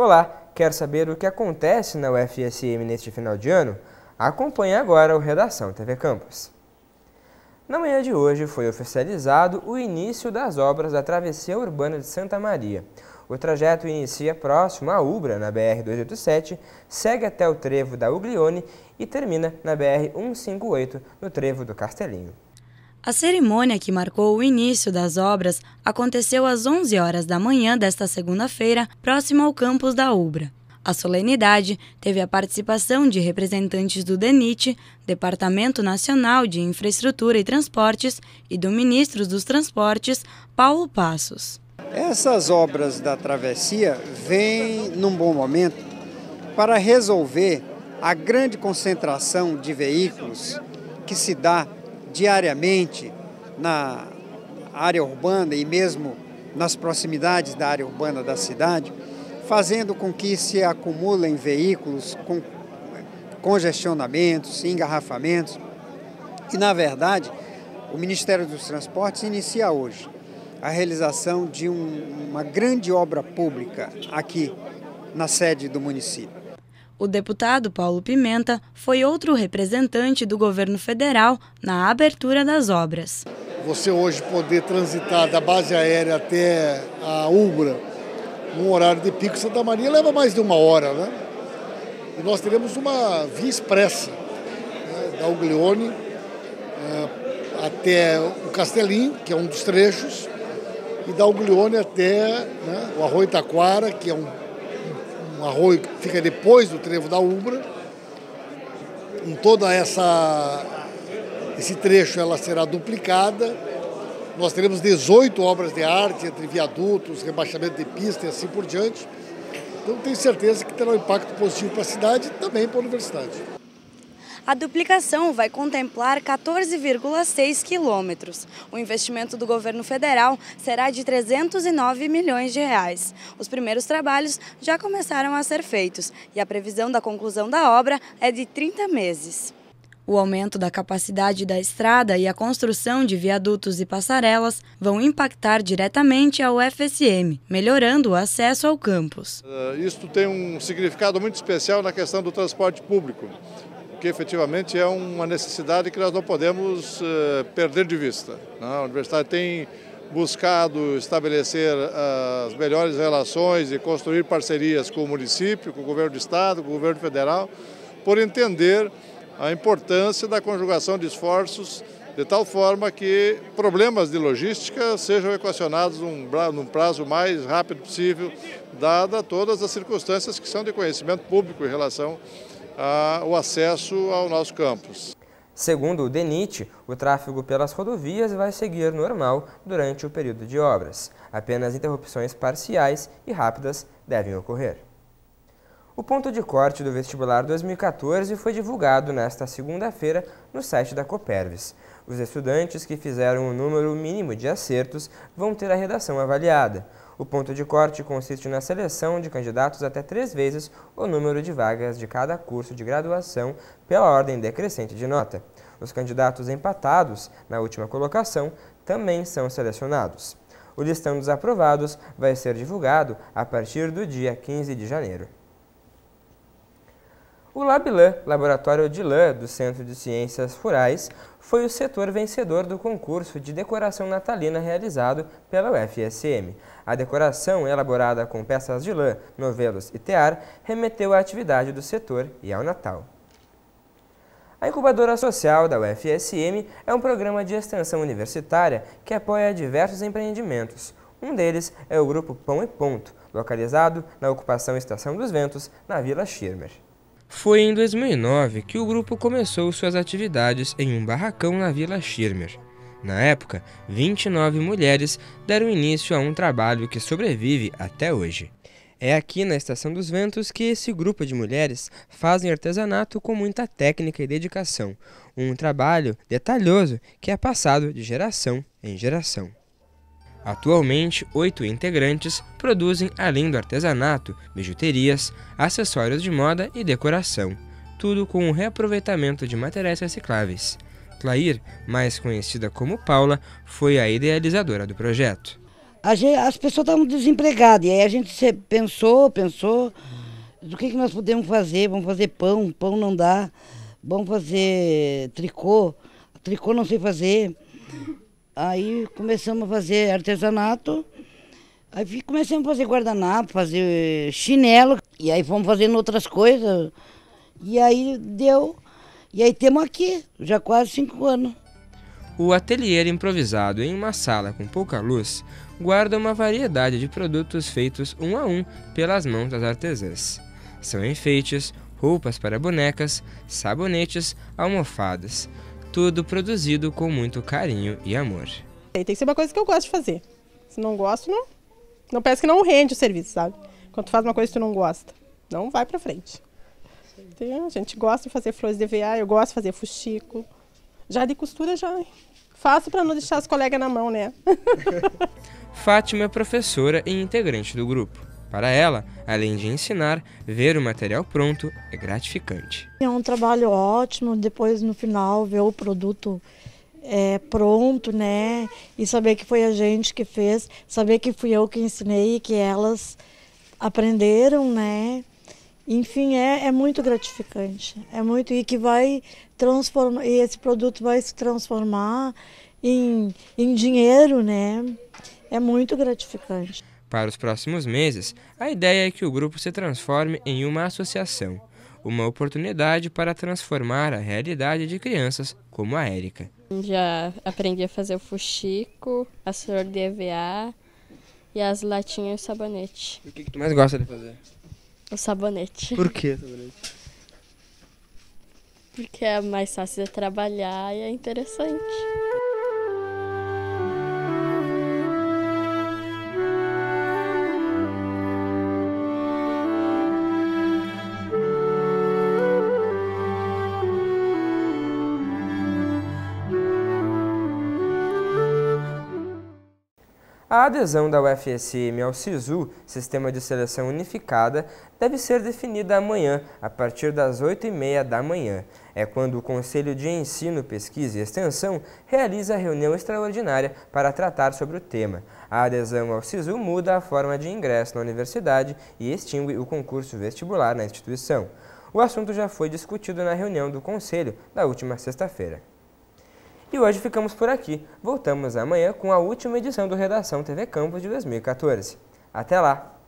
Olá, quer saber o que acontece na UFSM neste final de ano? Acompanhe agora o Redação TV Campus. Na manhã de hoje foi oficializado o início das obras da Travessia Urbana de Santa Maria. O trajeto inicia próximo à Ubra, na BR-287, segue até o trevo da Uglione e termina na BR-158, no trevo do Castelinho. A cerimônia que marcou o início das obras aconteceu às 11 horas da manhã desta segunda-feira, próximo ao campus da UBRA. A solenidade teve a participação de representantes do DENIT, Departamento Nacional de Infraestrutura e Transportes, e do ministro dos Transportes, Paulo Passos. Essas obras da travessia vêm num bom momento para resolver a grande concentração de veículos que se dá diariamente na área urbana e mesmo nas proximidades da área urbana da cidade, fazendo com que se acumulem veículos com congestionamentos, engarrafamentos. E, na verdade, o Ministério dos Transportes inicia hoje a realização de um, uma grande obra pública aqui na sede do município. O deputado Paulo Pimenta foi outro representante do governo federal na abertura das obras. Você hoje poder transitar da base aérea até a Ubra, num horário de pico Santa Maria, leva mais de uma hora, né? E nós teremos uma via expressa né? da Uglione é, até o Castelinho, que é um dos trechos, e da Uglione até né? o Arroio Taquara, que é um um arroio que fica depois do trevo da Ubra. Com toda essa esse trecho ela será duplicada. Nós teremos 18 obras de arte entre viadutos, rebaixamento de pista e assim por diante. Então tenho certeza que terá um impacto positivo para a cidade e também para a universidade. A duplicação vai contemplar 14,6 quilômetros. O investimento do governo federal será de 309 milhões de reais. Os primeiros trabalhos já começaram a ser feitos e a previsão da conclusão da obra é de 30 meses. O aumento da capacidade da estrada e a construção de viadutos e passarelas vão impactar diretamente ao FSM, melhorando o acesso ao campus. Ah, isto tem um significado muito especial na questão do transporte público, porque efetivamente é uma necessidade que nós não podemos eh, perder de vista. Né? A universidade tem buscado estabelecer ah, as melhores relações e construir parcerias com o município, com o governo do estado, com o governo federal, por entender a importância da conjugação de esforços de tal forma que problemas de logística sejam equacionados num prazo mais rápido possível, dada todas as circunstâncias que são de conhecimento público em relação a, o acesso ao nosso campus. Segundo o DENIT, o tráfego pelas rodovias vai seguir normal durante o período de obras. Apenas interrupções parciais e rápidas devem ocorrer. O ponto de corte do vestibular 2014 foi divulgado nesta segunda-feira no site da Copervis. Os estudantes que fizeram o número mínimo de acertos vão ter a redação avaliada. O ponto de corte consiste na seleção de candidatos até três vezes o número de vagas de cada curso de graduação pela ordem decrescente de nota. Os candidatos empatados na última colocação também são selecionados. O listão dos aprovados vai ser divulgado a partir do dia 15 de janeiro. O LabLan, Laboratório de Lã do Centro de Ciências Rurais, foi o setor vencedor do concurso de decoração natalina realizado pela UFSM. A decoração, elaborada com peças de lã, novelos e tear, remeteu à atividade do setor e ao Natal. A Incubadora Social da UFSM é um programa de extensão universitária que apoia diversos empreendimentos. Um deles é o Grupo Pão e Ponto, localizado na ocupação Estação dos Ventos, na Vila Schirmer. Foi em 2009 que o grupo começou suas atividades em um barracão na Vila Schirmer. Na época, 29 mulheres deram início a um trabalho que sobrevive até hoje. É aqui na Estação dos Ventos que esse grupo de mulheres fazem artesanato com muita técnica e dedicação, um trabalho detalhoso que é passado de geração em geração. Atualmente, oito integrantes produzem, além do artesanato, bijuterias, acessórios de moda e decoração, tudo com o reaproveitamento de materiais recicláveis. Clair, mais conhecida como Paula, foi a idealizadora do projeto. As pessoas estavam desempregadas e aí a gente pensou, pensou, do que, que nós podemos fazer? Vamos fazer pão, pão não dá, vamos fazer tricô, tricô não sei fazer. Aí começamos a fazer artesanato. Aí começamos a fazer guardanapo, fazer chinelo. E aí fomos fazendo outras coisas. E aí deu. E aí temos aqui, já quase cinco anos. O ateliê improvisado em uma sala com pouca luz guarda uma variedade de produtos feitos um a um pelas mãos das artesãs. São enfeites, roupas para bonecas, sabonetes, almofadas. Tudo produzido com muito carinho e amor. Tem que ser uma coisa que eu gosto de fazer. Se não gosto, não, não parece que não rende o serviço, sabe? Quando tu faz uma coisa que tu não gosta, não vai para frente. a gente gosta de fazer flores de EVA, eu gosto de fazer fuxico. Já de costura já faço para não deixar as colegas na mão, né? Fátima é professora e integrante do grupo. Para ela, além de ensinar, ver o material pronto é gratificante. É um trabalho ótimo, depois no final ver o produto é, pronto, né? E saber que foi a gente que fez, saber que fui eu que ensinei, e que elas aprenderam, né? Enfim, é, é muito gratificante. É muito e que vai transformar e esse produto vai se transformar em, em dinheiro, né? É muito gratificante. Para os próximos meses, a ideia é que o grupo se transforme em uma associação, uma oportunidade para transformar a realidade de crianças como a Érica. Já aprendi a fazer o fuxico, a flor de EVA e as latinhas e o sabonete. O que, que tu mais gosta de fazer? O sabonete. Por que sabonete? Porque é mais fácil de trabalhar e é interessante. A adesão da UFSM ao SISU, Sistema de Seleção Unificada, deve ser definida amanhã, a partir das 8h30 da manhã. É quando o Conselho de Ensino, Pesquisa e Extensão realiza a reunião extraordinária para tratar sobre o tema. A adesão ao SISU muda a forma de ingresso na universidade e extingue o concurso vestibular na instituição. O assunto já foi discutido na reunião do Conselho da última sexta-feira. E hoje ficamos por aqui. Voltamos amanhã com a última edição do Redação TV Campus de 2014. Até lá!